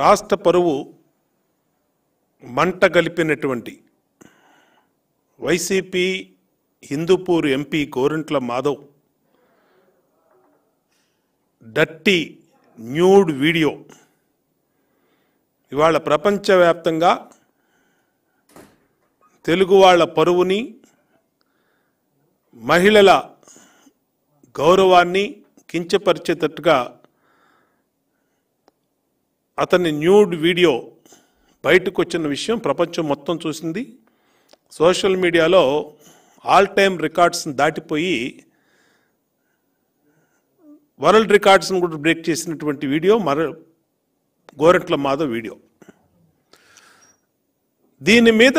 రాష్ట్ర పరువు మంట గలిపినటువంటి వైసీపీ హిందూపూర్ ఎంపీ గోరంట్ల మాధవ్ డట్టి న్యూడ్ వీడియో ఇవాళ ప్రపంచవ్యాప్తంగా తెలుగు వాళ్ళ పరువుని మహిళల గౌరవాన్ని కించపరిచేటట్టుగా అతని న్యూడ్ వీడియో బయటకు వచ్చిన విషయం ప్రపంచం మొత్తం చూసింది సోషల్ మీడియాలో ఆల్ టైమ్ రికార్డ్స్ని దాటిపోయి వరల్డ్ రికార్డ్స్ని కూడా బ్రేక్ చేసినటువంటి వీడియో మర గోరెంట్ల మాధవ్ వీడియో దీని మీద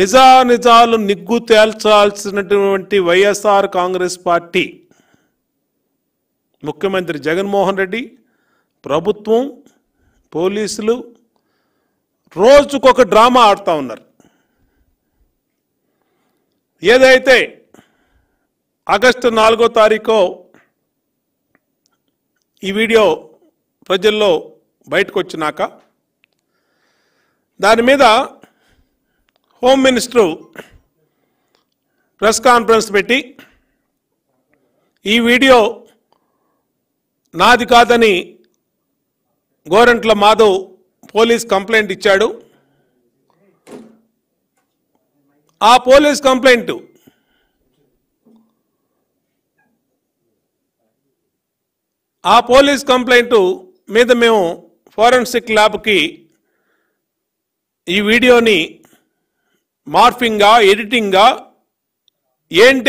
నిజానిజాలు నిగ్గు తేల్చాల్సినటువంటి వైఎస్ఆర్ కాంగ్రెస్ పార్టీ ముఖ్యమంత్రి జగన్మోహన్ రెడ్డి ప్రభుత్వం పోలీసులు రోజుకొక డ్రామా ఆడుతూ ఉన్నారు ఏదైతే ఆగస్టు నాలుగో తారీఖు ఈ వీడియో ప్రజల్లో బయటకు వచ్చినాక దాని మీద హోమ్ మినిస్టర్ ప్రెస్ కాన్ఫరెన్స్ పెట్టి ఈ వీడియో నాది కాదని గోరంట్ల మాధవ్ పోలీస్ కంప్లైంట్ ఇచ్చాడు ఆ పోలీస్ కంప్లైంట్ ఆ పోలీస్ కంప్లైంట్ మీద మేము ఫోరెన్సిక్ ల్యాబ్కి ఈ వీడియోని మార్ఫింగా ఎడిటింగా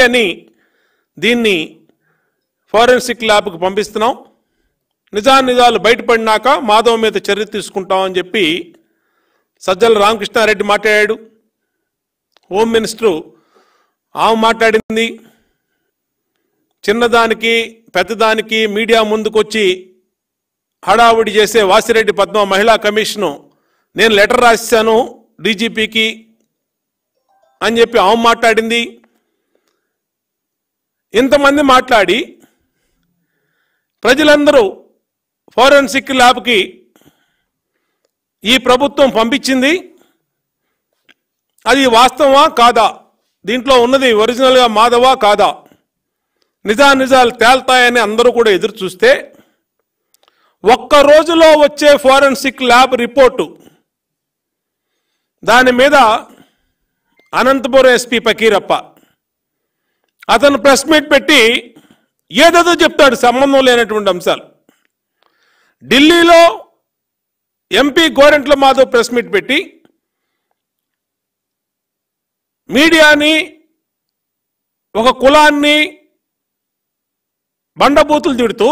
అని దీన్ని ఫోరెన్సిక్ ల్యాబ్కి పంపిస్తున్నాం నిజానిజాలు బయటపడినాక మాధవ మీద చర్య తీసుకుంటామని చెప్పి సజ్జల రామకృష్ణారెడ్డి మాట్లాడాడు హోమ్ మినిస్టరు ఆమె మాట్లాడింది చిన్నదానికి పెద్దదానికి మీడియా ముందుకొచ్చి హడావుడి చేసే వాసిరెడ్డి పద్మ మహిళా కమిషను నేను లెటర్ రాసాను డీజీపీకి అని చెప్పి ఆమె మాట్లాడింది ఇంతమంది మాట్లాడి ప్రజలందరూ ఫోరెన్సిక్ ల్యాబ్కి ఈ ప్రభుత్వం పంపించింది అది వాస్తవా కాదా దీంట్లో ఉన్నది ఒరిజినల్గా మాధవా కాదా నిజానిజాలు తేల్తాయని అందరూ కూడా ఎదురు చూస్తే ఒక్క రోజులో వచ్చే ఫోరెన్సిక్ ల్యాబ్ రిపోర్టు దాని మీద అనంతపురం ఎస్పీ పకీరప్ప అతను ప్రెస్ మీట్ పెట్టి ఏదేదో చెప్తాడు సంబంధం లేనటువంటి అంశాలు ఢిల్లీలో MP Gorantla Madhav press meet పెట్టి మీడియాని ఒక కులాన్ని బండబూతులు తిడుతూ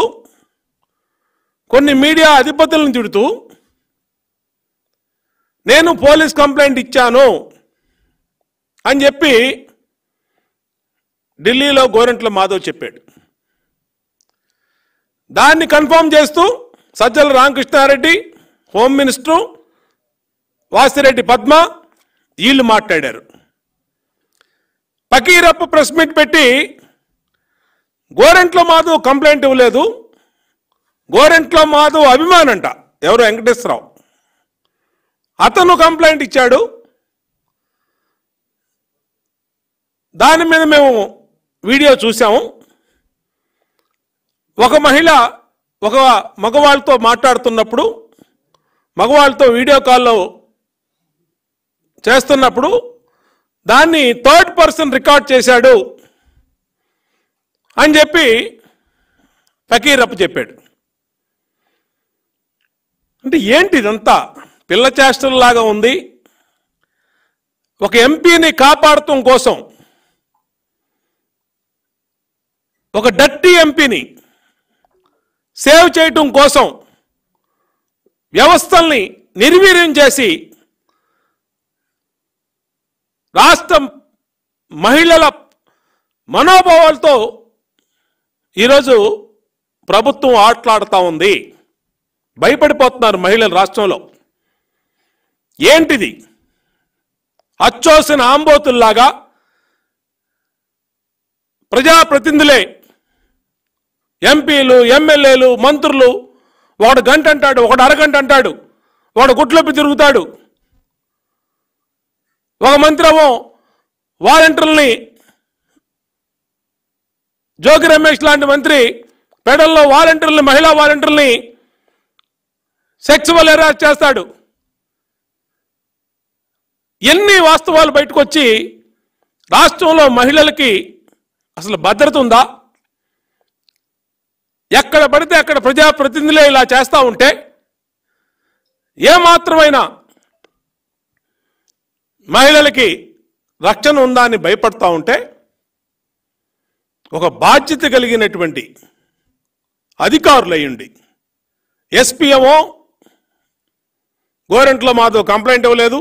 కొన్ని మీడియా అధిపతులను తిడుతూ నేను పోలీస్ కంప్లైంట్ ఇచ్చాను అని చెప్పి ఢిల్లీలో గోరెంట్ల మాధవ్ చెప్పాడు దాన్ని కన్ఫర్మ్ చేస్తూ సజ్జల రామకృష్ణారెడ్డి హోమ్ మినిస్టరు వాసిరెడ్డి పద్మ వీళ్ళు మాట్లాడారు పకీరప్ప ప్రెస్ మీట్ పెట్టి గోరెంట్లో మాధవ్ కంప్లైంట్ ఇవ్వలేదు గోరెంట్లో మాధు అభిమానంట ఎవరు వెంకటేశ్వరరావు అతను కంప్లైంట్ ఇచ్చాడు దాని మీద మేము వీడియో చూసాము ఒక మహిళ ఒక మగవాళ్ళతో మాట్లాడుతున్నప్పుడు మగవాళ్ళతో వీడియో కాల్లో చేస్తున్నప్పుడు దాన్ని థర్డ్ పర్సన్ రికార్డ్ చేశాడు అని చెప్పి ఫకీరప్ప చెప్పాడు అంటే ఏంటి ఇదంతా పిల్ల చేష్టలలాగా ఉంది ఒక ఎంపీని కాపాడటం కోసం ఒక డట్టి ఎంపీని సేవ్ చేయటం కోసం వ్యవస్థల్ని నిర్వీర్యం చేసి రాష్ట్ర మహిళల మనోభావాలతో ఈరోజు ప్రభుత్వం ఆటలాడుతూ ఉంది భయపడిపోతున్నారు మహిళలు రాష్ట్రంలో ఏంటిది అచ్చోసిన ఆంబోతుల్లాగా ప్రజాప్రతినిధులే ఎంపీలు ఎమ్మెల్యేలు మంత్రులు ఒకడు గంట అంటాడు ఒకడు అరగంట అంటాడు వాడు గుట్లొప్పి తిరుగుతాడు ఒక మంత్రమో వాలంటీర్లని జోగి రమేష్ లాంటి మంత్రి పెడల్లో వాలంటీర్లని మహిళా వాలంటీర్లని సెక్సువల్ హెరాస్ చేస్తాడు ఎన్ని వాస్తవాలు బయటకు వచ్చి రాష్ట్రంలో మహిళలకి అసలు భద్రత ఉందా ఎక్కడ పడితే అక్కడ ప్రజాప్రతినిధులే ఇలా చేస్తూ ఉంటే ఏమాత్రమైనా మహిళలకి రక్షణ ఉందా అని భయపడతా ఉంటే ఒక బాధ్యత కలిగినటువంటి అధికారులయ్యండి ఎస్పీఎంఓ గోరెంట్ల మాధవ్ కంప్లైంట్ ఇవ్వలేదు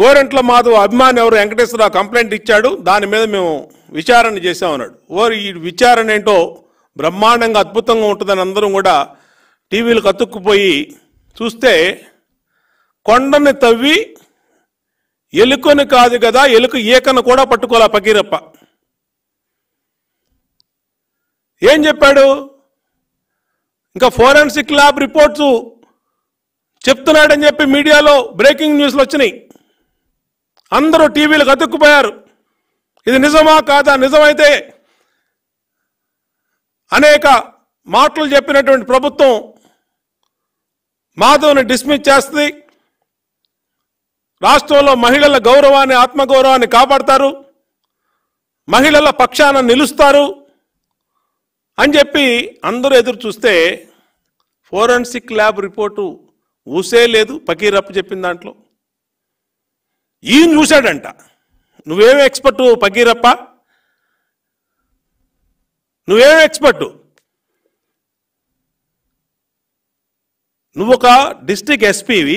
గోరెంట్ల మాధవ్ అభిమాని ఎవరు వెంకటేశ్వరరావు కంప్లైంట్ ఇచ్చాడు దాని మీద మేము విచారణ చేసామన్నాడు ఓరి ఈ విచారణ ఏంటో బ్రహ్మాండంగా అద్భుతంగా ఉంటుందని అందరం కూడా టీవీలు కతుక్కుపోయి చూస్తే కొండని తవ్వి ఎలుకని కాదు కదా ఎలుక ఈకను కూడా పట్టుకోలే పకీరప్ప ఏం చెప్పాడు ఇంకా ఫోరెన్సిక్ ల్యాబ్ రిపోర్ట్స్ చెప్తున్నాడని చెప్పి మీడియాలో బ్రేకింగ్ న్యూస్లు వచ్చినాయి అందరూ టీవీలు కతుక్కుపోయారు ఇది నిజమా కాదా నిజమైతే అనేక మాటలు చెప్పినటువంటి ప్రభుత్వం మాధవ్ని డిస్మిస్ చేస్తుంది రాష్ట్రంలో మహిళల గౌరవాన్ని ఆత్మగౌరవాన్ని కాపాడతారు మహిళల పక్షాన నిలుస్తారు అని చెప్పి అందరూ ఎదురు చూస్తే ఫోరెన్సిక్ ల్యాబ్ రిపోర్టు ఊసే లేదు పకీరప్ప చెప్పిన దాంట్లో ఈయన చూశాడంట నువ్వేమి ఎక్స్పర్టు పకీరప్ప నువ్వేం ఎక్స్పర్ట్ నువ్వు ఒక డిస్టిక్ ఎస్పీవి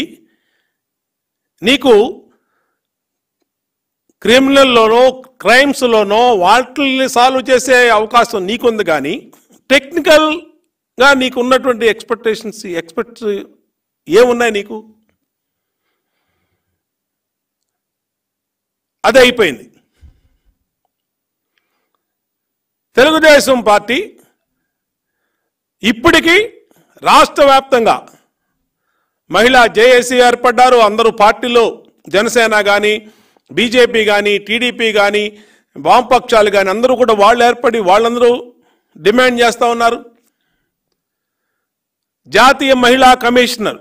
నీకు క్రిమినల్లోనో క్రైమ్స్లోనో వాటిని సాల్వ్ చేసే అవకాశం నీకుంది కానీ టెక్నికల్గా నీకు ఉన్నటువంటి ఎక్స్పెక్టేషన్స్ ఎక్స్పెక్ట్ ఏమున్నాయి నీకు అదే అయిపోయింది తెలుగుదేశం పార్టీ ఇప్పటికీ రాష్ట్ర వ్యాప్తంగా మహిళా జేఏసీ ఏర్పడ్డారు అందరూ పార్టీలో జనసేన కానీ బీజేపీ కానీ టీడీపీ కానీ వామపక్షాలు కానీ అందరూ కూడా వాళ్ళు ఏర్పడి వాళ్ళందరూ డిమాండ్ చేస్తూ ఉన్నారు జాతీయ మహిళా కమిషనర్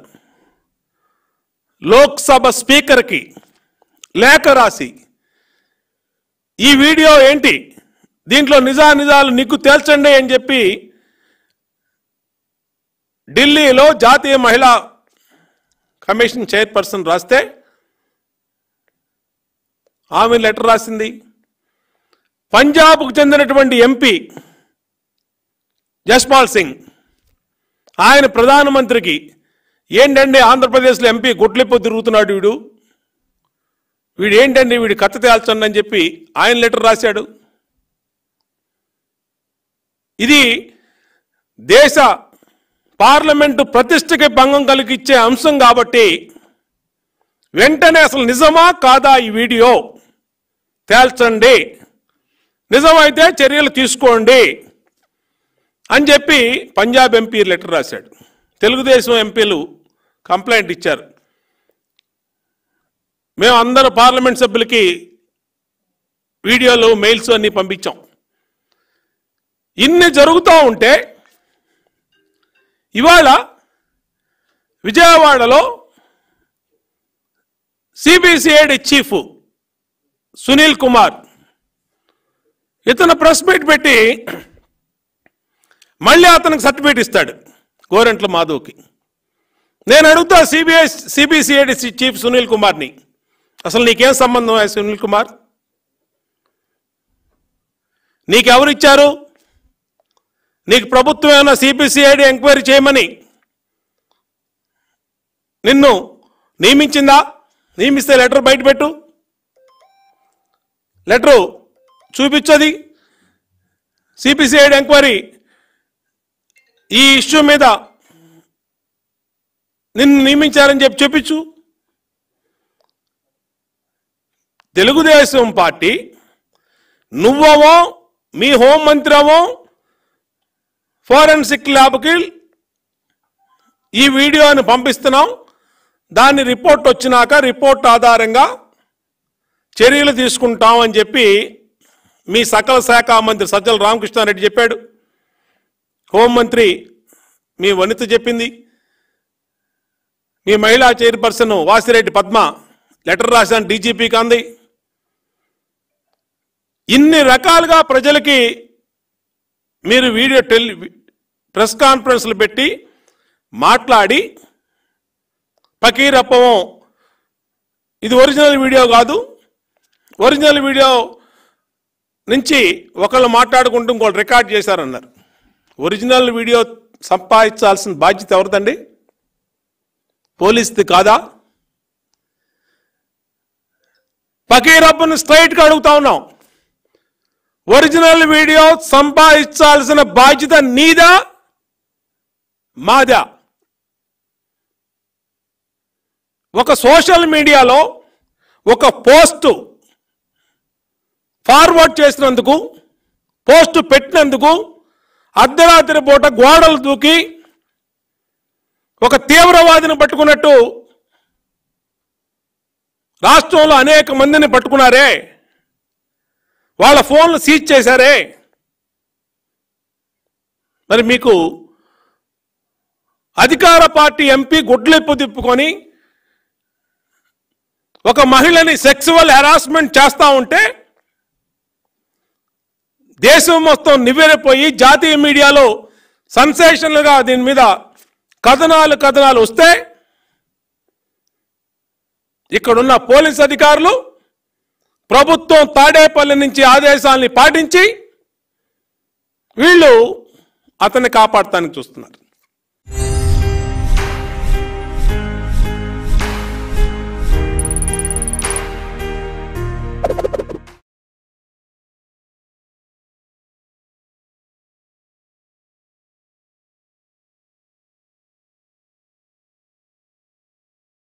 లోక్సభ స్పీకర్కి లేఖ రాసి ఈ వీడియో ఏంటి దీంట్లో నిజా నిజాలు నిగ్గు తేల్చండి అని చెప్పి ఢిల్లీలో జాతీయ మహిళా కమిషన్ చైర్పర్సన్ రాస్తే ఆమె లెటర్ రాసింది పంజాబ్కు చెందినటువంటి ఎంపీ జస్పాల్ సింగ్ ఆయన ప్రధానమంత్రికి ఏంటండి ఆంధ్రప్రదేశ్లో ఎంపీ గుడ్లిప్పు తిరుగుతున్నాడు వీడు వీడు ఏంటండి వీడు కథ తేల్చండి అని చెప్పి ఆయన లెటర్ రాశాడు ఇది దేశ పార్లమెంటు ప్రతిష్టకి భంగం కలిగించే అంశం కాబట్టి వెంటనే అసలు నిజమా కాదా ఈ వీడియో తేల్చండి నిజమైతే చర్యలు తీసుకోండి అని చెప్పి పంజాబ్ ఎంపీ లెటర్ రాశాడు తెలుగుదేశం ఎంపీలు కంప్లైంట్ ఇచ్చారు మేము అందరు పార్లమెంట్ సభ్యులకి వీడియోలు మెయిల్స్ అన్నీ పంపించాం ఇన్ని జరుగుతూ ఉంటే ఇవాళ విజయవాడలో సిబిసిఐడి చీఫ్ సునీల్ కుమార్ ఇతను ప్రెస్ మీట్ పెట్టి మళ్ళీ అతనికి సర్టిఫికేట్ ఇస్తాడు గోరెంట్ల మాధవ్కి నేను అడుగుతా సిబిఐ సిబిసిఐడి చీఫ్ సునీల్ కుమార్ని అసలు నీకేం సంబంధం సునీల్ కుమార్ నీకెవరిచ్చారు నీకు ప్రభుత్వం ఏమైనా సిపిసిఐడి ఎంక్వైరీ చేయమని నిన్ను నియమించిందా నియమిస్తే లెటర్ బయటపెట్టు లెటరు చూపించది సిపిసిఐడి ఎంక్వైరీ ఈ ఇష్యూ మీద నిన్ను నియమించారని చెప్పి చూపించు తెలుగుదేశం పార్టీ నువ్వవో మీ హోంమంత్రి అవో ఫోరెన్సిక్ ల్యాబ్కి ఈ వీడియోను పంపిస్తున్నాం దాని రిపోర్ట్ వచ్చినాక రిపోర్ట్ ఆధారంగా చర్యలు తీసుకుంటామని చెప్పి మీ సకల శాఖ మంత్రి సజ్జల రామకృష్ణారెడ్డి చెప్పాడు హోంమంత్రి మీ వనిత చెప్పింది మీ మహిళా చైర్పర్సన్ వాసిరెడ్డి పద్మ లెటర్ రాశాను డీజీపీకి అంది ఇన్ని రకాలుగా ప్రజలకి మీరు వీడియో టెలి ప్రెస్ కాన్ఫరెన్స్లు పెట్టి మాట్లాడి పకీరప్పవం ఇది ఒరిజినల్ వీడియో కాదు ఒరిజినల్ వీడియో నుంచి ఒకళ్ళు మాట్లాడుకుంటూ ఇంకోళ్ళు రికార్డ్ చేశారన్నారు ఒరిజినల్ వీడియో సంపాదించాల్సిన బాధ్యత ఎవరిదండి పోలీస్ది కాదా పకీరప్పను స్ట్రైట్గా అడుగుతా ఉన్నాం ఒరిజినల్ వీడియో సంపాదించాల్సిన బాధ్యత నీదా మాద ఒక సోషల్ మీడియాలో ఒక పోస్ట్ ఫార్వర్డ్ చేసినందుకు పోస్ట్ పెట్టినందుకు అర్ధరాత్రి పూట గోడలు దూకి ఒక తీవ్రవాదిని పట్టుకున్నట్టు రాష్ట్రంలో అనేక మందిని పట్టుకున్నారే వాళ్ళ ఫోన్లు సీజ్ చేశారే మరి మీకు అధికార పార్టీ ఎంపీ గుడ్లెప్పు తిప్పుకొని ఒక మహిళని సెక్సువల్ హెరాస్మెంట్ చేస్తూ ఉంటే దేశం మొత్తం నివ్వెరపోయి జాతీయ మీడియాలో సన్సేషన్లుగా దీని మీద కథనాలు కథనాలు వస్తే ఇక్కడున్న పోలీస్ అధికారులు ప్రభుత్వం తాడేపల్లి నుంచి ఆదేశాలని పాటించి వీళ్ళు అతన్ని కాపాడటానికి చూస్తున్నారు